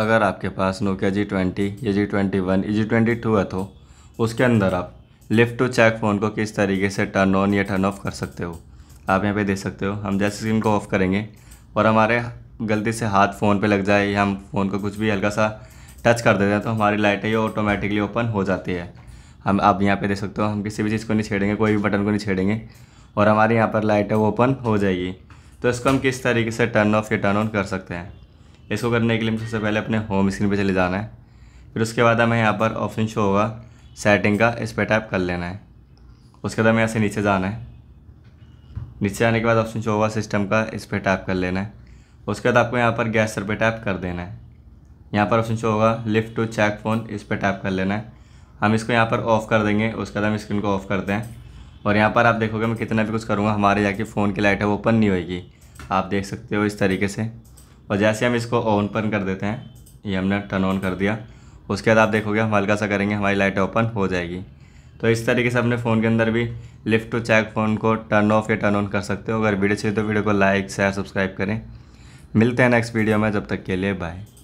अगर आपके पास Nokia G twenty या G twenty one G twenty two है तो उसके अंदर आप लिफ्ट टू चेक फ़ोन को किस तरीके से टर्न ऑन या टर्न ऑफ कर सकते हो आप यहाँ पे देख सकते हो हम जैसे स्क्रीन को ऑफ़ करेंगे और हमारे गलती से हाथ फ़ोन पे लग जाए या हम फ़ोन को कुछ भी हल्का सा टच कर देते हैं तो हमारी लाइटें ये ऑटोमेटिकली ओपन हो जाती है हम आप यहाँ पे देख सकते हो हम किसी भी चीज़ को नहीं छेड़ेंगे कोई भी बटन को नहीं छेड़ेंगे और हमारे यहाँ पर लाइट है वो ओपन हो जाएगी तो इसको हम किस तरीके से टर्न ऑफ या टर्न ऑन कर सकते हैं इसको करने के लिए सबसे पहले अपने होम स्क्रीन पर चले जाना है फिर उसके बाद हमें यहाँ पर ऑप्शन शो होगा सेटिंग का इस पर टैप कर लेना है उसके बाद हमें यहाँ से नीचे जाना है नीचे आने के बाद ऑप्शन शो होगा सिस्टम का इस पर टैप कर लेना है उसके बाद आपको यहाँ पर गैस सर पर टैप कर देना है यहाँ पर ऑप्शन शो होगा लिफ्ट टू चेक फ़ोन इस पर टैप कर लेना है हम इसको यहाँ पर ऑफ़ कर देंगे उसके बाद हम स्क्रीन को ऑफ़ करते हैं और यहाँ पर आप देखोगे मैं कितना भी कुछ करूँगा हमारे यहाँ की फ़ोन की लाइट है वो ओपन नहीं होएगी आप देख सकते हो इस तरीके से और जैसे हम इसको पर कर देते हैं ये हमने टर्न ऑन कर दिया उसके बाद आप देखोगे हम हल्का सा करेंगे हमारी लाइट ओपन हो जाएगी तो इस तरीके से अपने फ़ोन के अंदर भी लिफ्ट टू चेक फ़ोन को टर्न ऑफ या टर्न ऑन कर सकते हो अगर वीडियो चाहिए तो वीडियो को लाइक शेयर सब्सक्राइब करें मिलते हैं नेक्स्ट वीडियो में जब तक के लिए बाय